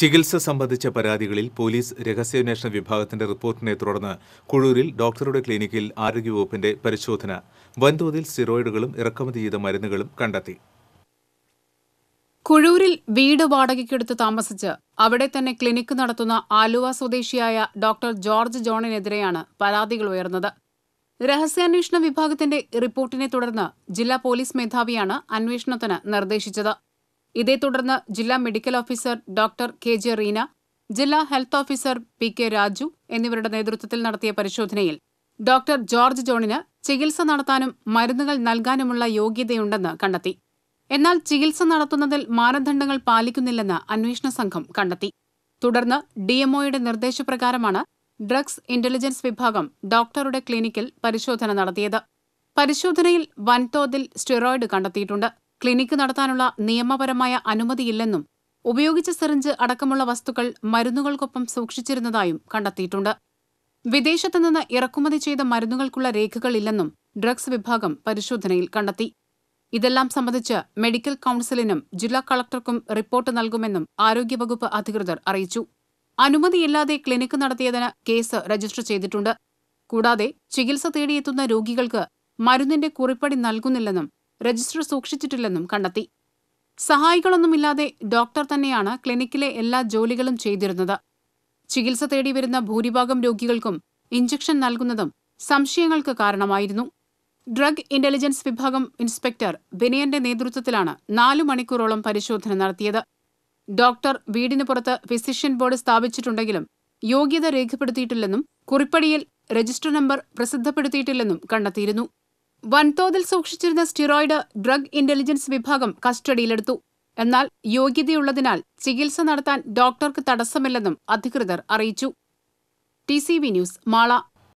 ചികിത്സ സംബന്ധിച്ച പരാതികളിൽ പോലീസ് രഹസ്യാന്വേഷണ വിഭാഗത്തിന്റെ റിപ്പോർട്ടിനെ തുടർന്ന് കുഴൂരിൽ ഡോക്ടറുടെ ക്ലിനിക്കിൽ ആരോഗ്യവകുപ്പിന്റെ പരിശോധന വൻതോതിൽ സ്റ്റിറോയിഡുകളും ഇറക്കുമതി ചെയ്ത മരുന്നുകളും കണ്ടെത്തി കുഴൂരിൽ വീട് വാടകയ്ക്കെടുത്ത് താമസിച്ച് അവിടെ തന്നെ ക്ലിനിക്ക് നടത്തുന്ന ആലുവ സ്വദേശിയായ ഡോക്ടർ ജോർജ് ജോണിനെതിരെയാണ് പരാതികൾ ഉയർന്നത് രഹസ്യാന്വേഷണ വിഭാഗത്തിന്റെ റിപ്പോർട്ടിനെ തുടർന്ന് ജില്ലാ പോലീസ് മേധാവിയാണ് അന്വേഷണത്തിന് നിർദ്ദേശിച്ചത് ഇതേ തുടർന്ന് ജില്ലാ medical officer doctor K J Reena ജില്ലാ health officer P K Raju എന്നിവരുടെ നേതൃത്വത്തിൽ നടത്തിയ പരിശോധനയിൽ ഡോക്ടർ ജോർജ് ജോണിന് ചികിത്സ നടത്താനും മരുന്നുകൾ നൽകാനുമുള്ള യോഗ്യതയുണ്ടെന്ന് കണ്ടെത്തി എന്നാൽ ചികിത്സ നടത്തുന്നതിൽ മാനദണ്ഡങ്ങൾ പാലിക്കുന്നില്ലെന്ന് അന്വേഷണ സംഘം കണ്ടെത്തി തുടർന്ന് ഡിഎംഒയുടെ നിർദ്ദേശപ്രകാരമാണ് ഡ്രഗ്സ് ഇന്റലിജൻസ് വിഭാഗം ഡോക്ടറുടെ ക്ലിനിക്കിൽ പരിശോധന നടത്തിയത് പരിശോധനയിൽ വൻതോതിൽ സ്റ്റിറോയിഡ് കണ്ടെത്തിയിട്ടുണ്ട് ക്ലിനിക്ക് നടത്താനുള്ള നിയമപരമായ അനുമതിയില്ലെന്നും ഉപയോഗിച്ച സിറിഞ്ച് അടക്കമുള്ള വസ്തുക്കൾ മരുന്നുകൾക്കൊപ്പം സൂക്ഷിച്ചിരുന്നതായും കണ്ടെത്തിയിട്ടുണ്ട് വിദേശത്തുനിന്ന് നിന്ന് ഇറക്കുമതി ചെയ്ത മരുന്നുകൾക്കുള്ള രേഖകളില്ലെന്നും ഡ്രഗ്സ് വിഭാഗം പരിശോധനയിൽ കണ്ടെത്തി ഇതെല്ലാം സംബന്ധിച്ച് മെഡിക്കൽ കൌൺസിലിനും ജില്ലാ കളക്ടർക്കും റിപ്പോർട്ട് നൽകുമെന്നും ആരോഗ്യവകുപ്പ് അധികൃതർ അറിയിച്ചു അനുമതിയില്ലാതെ ക്ലിനിക്ക് നടത്തിയതിന് കേസ് രജിസ്റ്റർ ചെയ്തിട്ടുണ്ട് കൂടാതെ ചികിത്സ തേടിയെത്തുന്ന രോഗികൾക്ക് മരുന്നിന്റെ കുറിപ്പടി നൽകുന്നില്ലെന്നും രജിസ്റ്റർ സൂക്ഷിച്ചിട്ടില്ലെന്നും കണ്ടെത്തി സഹായികളൊന്നുമില്ലാതെ ഡോക്ടർ തന്നെയാണ് ക്ലിനിക്കിലെ എല്ലാ ജോലികളും ചെയ്തിരുന്നത് ചികിത്സ തേടി വരുന്ന ഭൂരിഭാഗം രോഗികൾക്കും ഇഞ്ചക്ഷൻ നൽകുന്നതും സംശയങ്ങൾക്ക് കാരണമായിരുന്നു ഡ്രഗ് ഇന്റലിജൻസ് വിഭാഗം ഇൻസ്പെക്ടർ ബിനയന്റെ നേതൃത്വത്തിലാണ് നാലു മണിക്കൂറോളം പരിശോധന നടത്തിയത് ഡോക്ടർ വീടിന് പുറത്ത് ഫിസിഷ്യൻ ബോർഡ് സ്ഥാപിച്ചിട്ടുണ്ടെങ്കിലും യോഗ്യത രേഖപ്പെടുത്തിയിട്ടില്ലെന്നും കുറിപ്പടിയിൽ രജിസ്റ്റർ നമ്പർ പ്രസിദ്ധപ്പെടുത്തിയിട്ടില്ലെന്നും കണ്ടെത്തിയിരുന്നു വൻതോതിൽ സൂക്ഷിച്ചിരുന്ന സ്റ്റിറോയിഡ് ഡ്രഗ് ഇന്റലിജൻസ് വിഭാഗം കസ്റ്റഡിയിലെടുത്തു എന്നാൽ യോഗ്യതയുള്ളതിനാൽ ചികിത്സ നടത്താൻ ഡോക്ടർക്ക് തടസ്സമില്ലെന്നും അധികൃതർ അറിയിച്ചു ടി ന്യൂസ് മാള